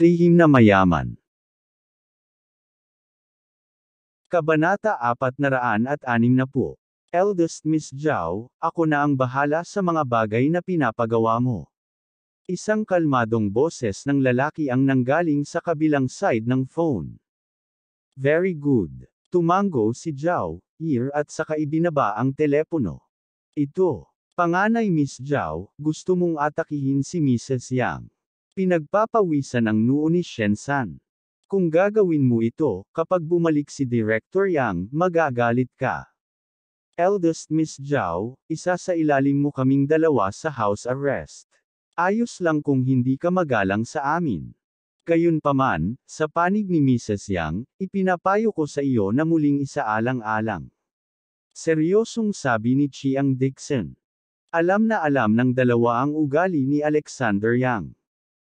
Lihim na mayaman. Kabanata 460 Eldest Miss Zhao, ako na ang bahala sa mga bagay na pinapagawa mo. Isang kalmadong boses ng lalaki ang nanggaling sa kabilang side ng phone. Very good. Tumango si Zhao, ear at saka ibinaba ang telepono. Ito. Panganay Miss Zhao, gusto mong atakihin si Mrs. Yang. Pinagpapawisan ang noo ni Shen-san. Kung gagawin mo ito, kapag bumalik si Director Yang, magagalit ka. Eldest Miss Zhao, isa sa ilalim mo kaming dalawa sa house arrest. Ayos lang kung hindi ka magalang sa amin. Gayunpaman, sa panig ni Mrs. Yang, ipinapayo ko sa iyo na muling isaalang-alang. Seryosong sabi ni Chiang Dixon. Alam na alam ng dalawa ang ugali ni Alexander Yang.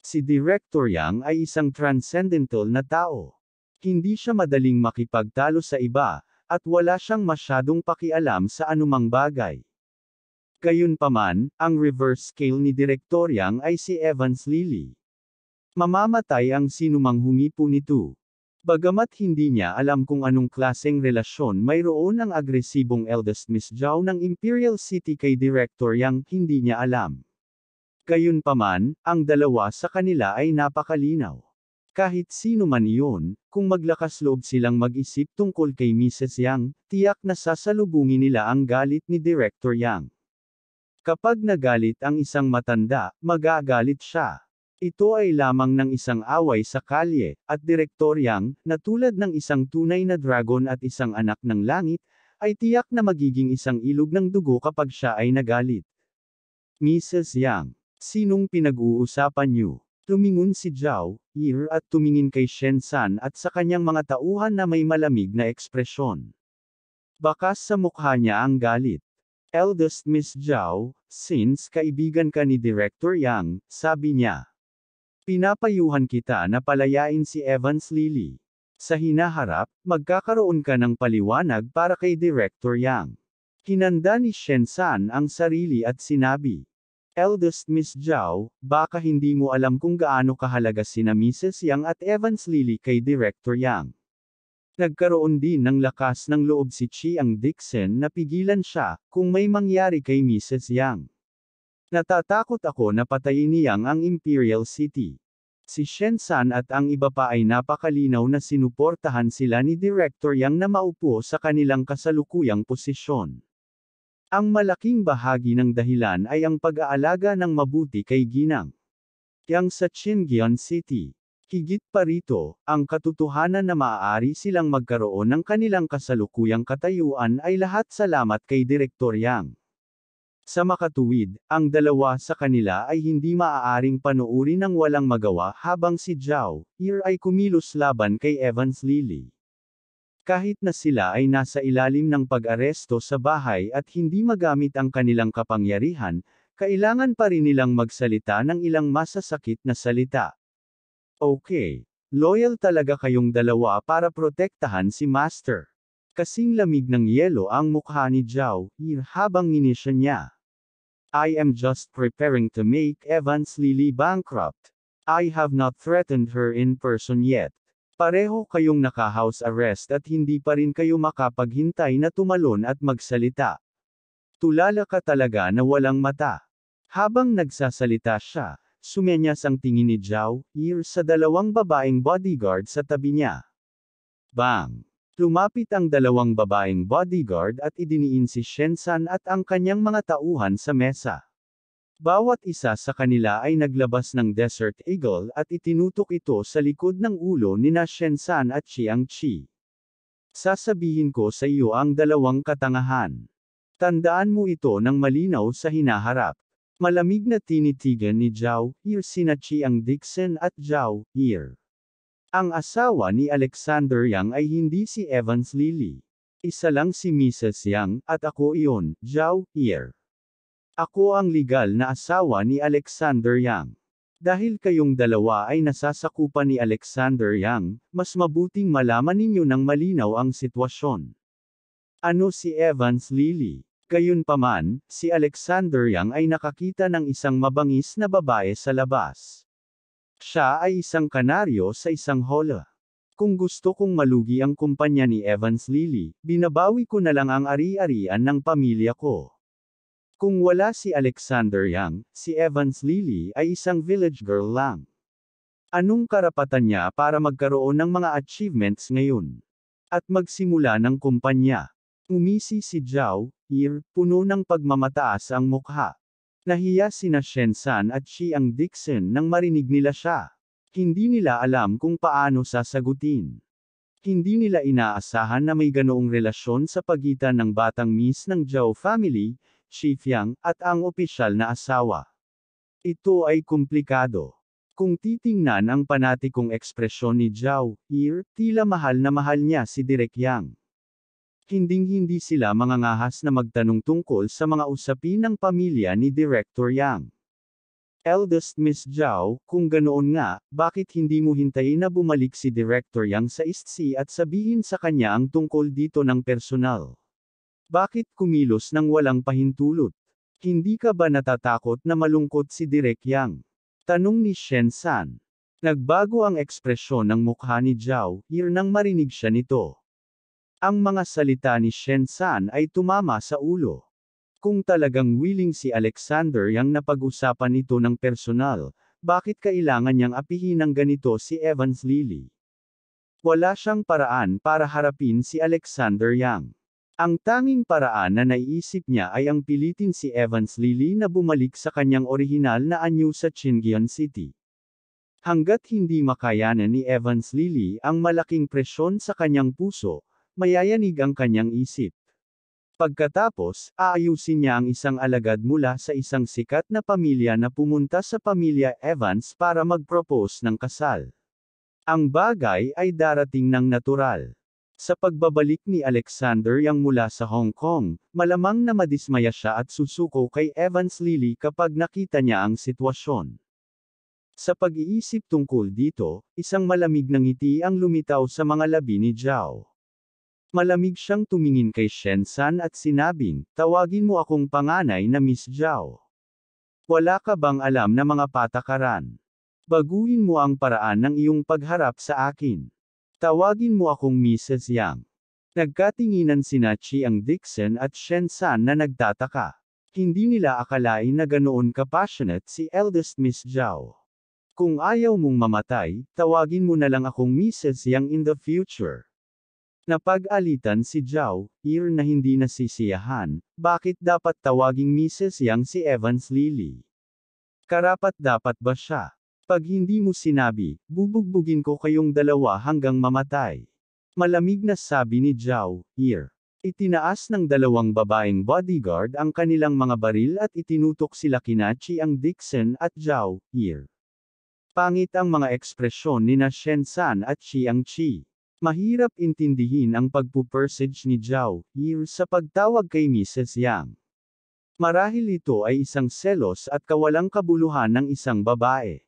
Si Director Yang ay isang transcendental na tao. Hindi siya madaling makipagtalo sa iba, at wala siyang masyadong pakialam sa anumang bagay. Gayunpaman, ang reverse scale ni Director Yang ay si Evans Lily. Mamamatay ang sinumang humipo nito. Bagamat hindi niya alam kung anong klaseng relasyon mayroon ang agresibong eldest Miss Zhao ng Imperial City kay Director Yang, hindi niya alam. Gayunpaman, ang dalawa sa kanila ay napakalinaw. Kahit sino man iyon, kung maglakas loob silang mag-isip tungkol kay Mrs. Yang, tiyak na sasalubungin nila ang galit ni Director Yang. Kapag nagalit ang isang matanda, magagalit siya. Ito ay lamang ng isang away sa kalye, at Director Yang, na tulad ng isang tunay na dragon at isang anak ng langit, ay tiyak na magiging isang ilog ng dugo kapag siya ay nagalit. Mrs. Yang Sinong pinag-uusapan niyo? Tumingon si Zhao, Yir at tumingin kay Shen San at sa kanyang mga tauhan na may malamig na ekspresyon. Bakas sa mukha niya ang galit. Eldest Miss Zhao, since kaibigan ka ni Director Yang, sabi niya. Pinapayuhan kita na palayain si Evans Lily. Sa hinaharap, magkakaroon ka ng paliwanag para kay Director Yang. Hinanda ni Shen San ang sarili at sinabi. Eldest Miss Zhao, baka hindi mo alam kung gaano kahalaga sina Mrs. Yang at Evans Lily kay Director Yang. Nagkaroon din ng lakas ng loob si Chiang Dixon na pigilan siya, kung may mangyari kay Mrs. Yang. Natatakot ako na patayin ni Yang ang Imperial City. Si Shen San at ang iba pa ay napakalinaw na sinuportahan sila ni Director Yang na maupo sa kanilang kasalukuyang posisyon. Ang malaking bahagi ng dahilan ay ang pag-aalaga ng mabuti kay Ginang. Yang sa Chingion City. Higit pa rito, ang katotohanan na maaari silang magkaroon ng kanilang kasalukuyang katayuan ay lahat salamat kay Direktor Yang. Sa makatuwid, ang dalawa sa kanila ay hindi maaaring panuuri ng walang magawa habang si Zhao, Ir ay kumilos laban kay Evans Lily kahit na sila ay nasa ilalim ng pag-aresto sa bahay at hindi magamit ang kanilang kapangyarihan, kailangan pa rin nilang magsalita ng ilang masasakit na salita. Okay. Loyal talaga kayong dalawa para protektahan si Master. Kasing lamig ng yelo ang mukha ni Zhao, habang inisya niya. I am just preparing to make Evans Lily bankrupt. I have not threatened her in person yet. Pareho kayong naka-house arrest at hindi pa rin kayo makapaghintay na tumalon at magsalita. Tulala ka talaga na walang mata. Habang nagsasalita siya, sumenyas ang tingin ni Zhao Yir sa dalawang babaeng bodyguard sa tabi niya. Bang! Lumapit ang dalawang babaeng bodyguard at idiniin si Shensan at ang kanyang mga tauhan sa mesa. Bawat isa sa kanila ay naglabas ng Desert Eagle at itinutok ito sa likod ng ulo ni na Shensan at Chiang Chi. Sasabihin ko sa iyo ang dalawang katangahan. Tandaan mo ito ng malinaw sa hinaharap. Malamig na tinitigan ni Zhao Yir sina Chiang Dixon at Zhao Yir. Ang asawa ni Alexander Yang ay hindi si Evans Lily. Isa lang si Mrs. Yang, at ako iyon, Zhao Yir. Ako ang legal na asawa ni Alexander Yang. Dahil kayong dalawa ay nasasakupan ni Alexander Yang, mas mabuting malaman ninyo ng malinaw ang sitwasyon. Ano si Evans Lily? Gayunpaman, si Alexander Yang ay nakakita ng isang mabangis na babae sa labas. Siya ay isang kanaryo sa isang hola. Kung gusto kong malugi ang kumpanya ni Evans Lily, binabawi ko na lang ang ari-arian ng pamilya ko. Kung wala si Alexander Yang, si Evans Lily ay isang village girl lang. Anong karapatan niya para magkaroon ng mga achievements ngayon? At magsimula ng kumpanya. Umisi si Zhao, Ir, puno ng pagmamataas ang mukha. Nahiya sina Shensan at Shi Dixon nang marinig nila siya. Hindi nila alam kung paano sasagutin. Hindi nila inaasahan na may ganoong relasyon sa pagitan ng batang miss ng Zhao family, Chief Yang, at ang opisyal na asawa. Ito ay komplikado. Kung titingnan ang panatikong ekspresyon ni Zhao, Ir, tila mahal na mahal niya si Direk Yang. Hinding-hindi sila mangangahas na magtanong tungkol sa mga usapin ng pamilya ni Director Yang. Eldest Miss Zhao, kung ganoon nga, bakit hindi mo hintayin na bumalik si Director Yang sa East Sea at sabihin sa kanya ang tungkol dito ng personal? Bakit kumilos ng walang pahintulot? Hindi ka ba natatakot na malungkot si Direk Yang? Tanong ni Shen San. Nagbago ang ekspresyon ng mukha ni Zhao, hir nang marinig siya nito. Ang mga salita ni Shen San ay tumama sa ulo. Kung talagang willing si Alexander yang na pag usapan ito ng personal, bakit kailangan niyang apihin ng ganito si Evans Lily? Wala siyang paraan para harapin si Alexander Yang. Ang tanging paraan na naiisip niya ay ang pilitin si Evans Lily na bumalik sa kanyang orihinal na anyo sa Chingion City. Hanggat hindi makayanan ni Evans Lily ang malaking presyon sa kanyang puso, mayayanig ang kanyang isip. Pagkatapos, aayusin niya ang isang alagad mula sa isang sikat na pamilya na pumunta sa pamilya Evans para mag-propose ng kasal. Ang bagay ay darating ng natural. Sa pagbabalik ni Alexander Yang mula sa Hong Kong, malamang na madismaya siya at susuko kay Evans Lily kapag nakita niya ang sitwasyon. Sa pag-iisip tungkol dito, isang malamig na ngiti ang lumitaw sa mga labi ni Zhao. Malamig siyang tumingin kay Shen San at sinabing, tawagin mo akong panganay na Miss Zhao. Wala ka bang alam na mga patakaran? Baguhin mo ang paraan ng iyong pagharap sa akin. Tawagin mo akong Mrs. Yang. Nagkatinginan sina Chi ang Dixon at Shen San na nagtataka. Hindi nila akalain na ganoon ka-passionate si eldest Miss Zhao. Kung ayaw mong mamatay, tawagin mo na lang akong Mrs. Yang in the future. Napag-alitan si Zhao, ear na hindi nasisiyahan, bakit dapat tawaging Mrs. Yang si Evans Lily? Karapat dapat ba siya? Pag hindi mo sinabi, bubugbugin ko kayong dalawa hanggang mamatay. Malamig na sabi ni Zhao, Ear. Itinaas ng dalawang babaeng bodyguard ang kanilang mga baril at itinutok sila kinachi ang Dixon at Zhao, Ear. Pangit ang mga ekspresyon ni na San at Chiang Chi. Mahirap intindihin ang pagpupersage ni Zhao, Ear sa pagtawag kay Mrs. Yang. Marahil ito ay isang selos at kawalang kabuluhan ng isang babae.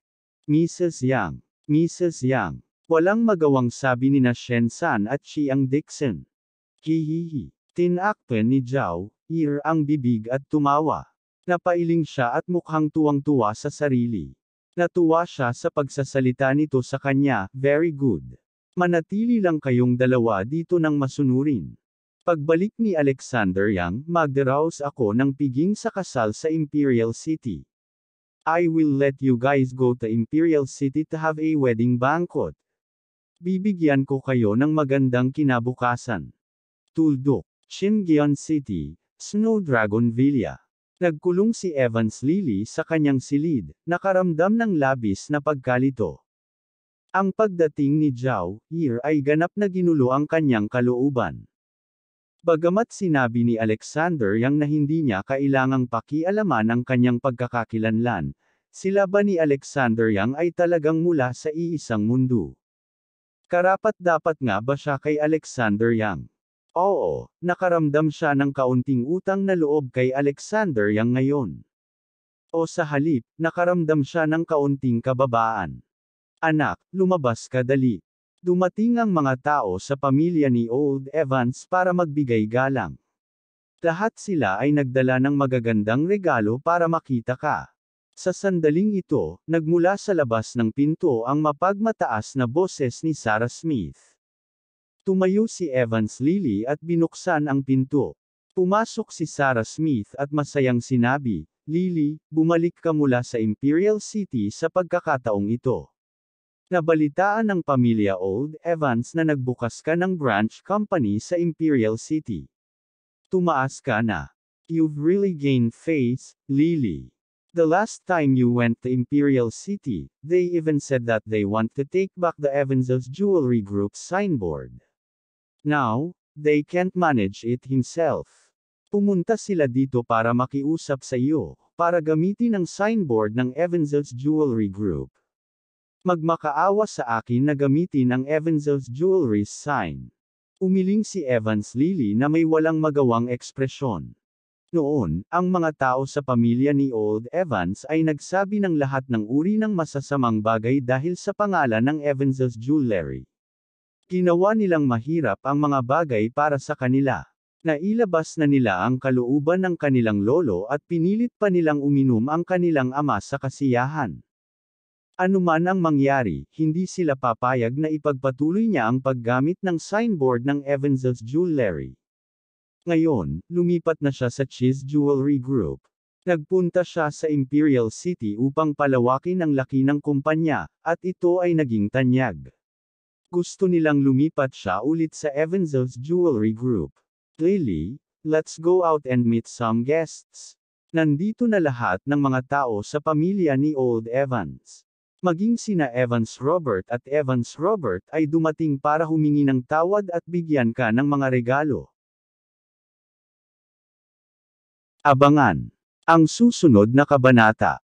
Mrs. Yang. Mrs. Yang. Walang magawang sabi ni na San at Chiang Dixon. Hihihi. Tinakpan ni Zhao, Ir ang bibig at tumawa. Napailing siya at mukhang tuwang-tuwa sa sarili. Natuwa siya sa pagsasalita nito sa kanya, very good. Manatili lang kayong dalawa dito ng masunurin. Pagbalik ni Alexander Yang, magdaraos ako ng piging sa kasal sa Imperial City. I will let you guys go to Imperial City to have a wedding banquet. Bibigyan ko kayo ng magandang kinabukasan. Tuldok, Shingion City, Snow Dragon Villa. Nagkulong si Evans Lily sa kanyang silid, nakaramdam ng labis na pagkalito. Ang pagdating ni Zhao Yir ay ganap na ginulo ang kanyang kalooban. Bagamat sinabi ni Alexander yang na hindi niya kailangang pakialaman ang kanyang pagkakakilanlan, sila ba ni Alexander Yang ay talagang mula sa iisang mundo? Karapat dapat nga ba siya kay Alexander Yang? Oo, nakaramdam siya ng kaunting utang na loob kay Alexander Yang ngayon. O sa halip, nakaramdam siya ng kaunting kababaan. Anak, lumabas ka dali. Dumating ang mga tao sa pamilya ni Old Evans para magbigay galang. Lahat sila ay nagdala ng magagandang regalo para makita ka. Sa sandaling ito, nagmula sa labas ng pinto ang mapagmataas na boses ni Sarah Smith. Tumayo si Evans Lily at binuksan ang pinto. Pumasok si Sarah Smith at masayang sinabi, Lily, bumalik ka mula sa Imperial City sa pagkakataong ito. Nabalitaan ng pamilya Old Evans na nagbukas ka ng branch company sa Imperial City. Tumaas ka na. You've really gained face, Lily. The last time you went to Imperial City, they even said that they want to take back the Evansville Jewelry Group signboard. Now, they can't manage it himself. Pumunta sila dito para makiusap sa iyo, para gamitin ang signboard ng Evansville's Jewelry Group. Magmakaawa sa akin na gamitin ang Evansville's jewelry sign. Umiling si Evans Lily na may walang magawang ekspresyon. Noon, ang mga tao sa pamilya ni Old Evans ay nagsabi ng lahat ng uri ng masasamang bagay dahil sa pangalan ng Evans's Jewelry. Ginawa nilang mahirap ang mga bagay para sa kanila. Nailabas na nila ang kalooban ng kanilang lolo at pinilit pa nilang uminom ang kanilang ama sa kasiyahan. Anuman ang mangyari, hindi sila papayag na ipagpatuloy niya ang paggamit ng signboard ng Evans's Jewelry. Ngayon, lumipat na siya sa Cheese Jewelry Group. Nagpunta siya sa Imperial City upang palawakin ang laki ng kumpanya, at ito ay naging tanyag. Gusto nilang lumipat siya ulit sa Evansville's Jewelry Group. Really? Let's go out and meet some guests. Nandito na lahat ng mga tao sa pamilya ni Old Evans. Maging sina Evans Robert at Evans Robert ay dumating para humingi ng tawad at bigyan ka ng mga regalo. Abangan! Ang susunod na kabanata.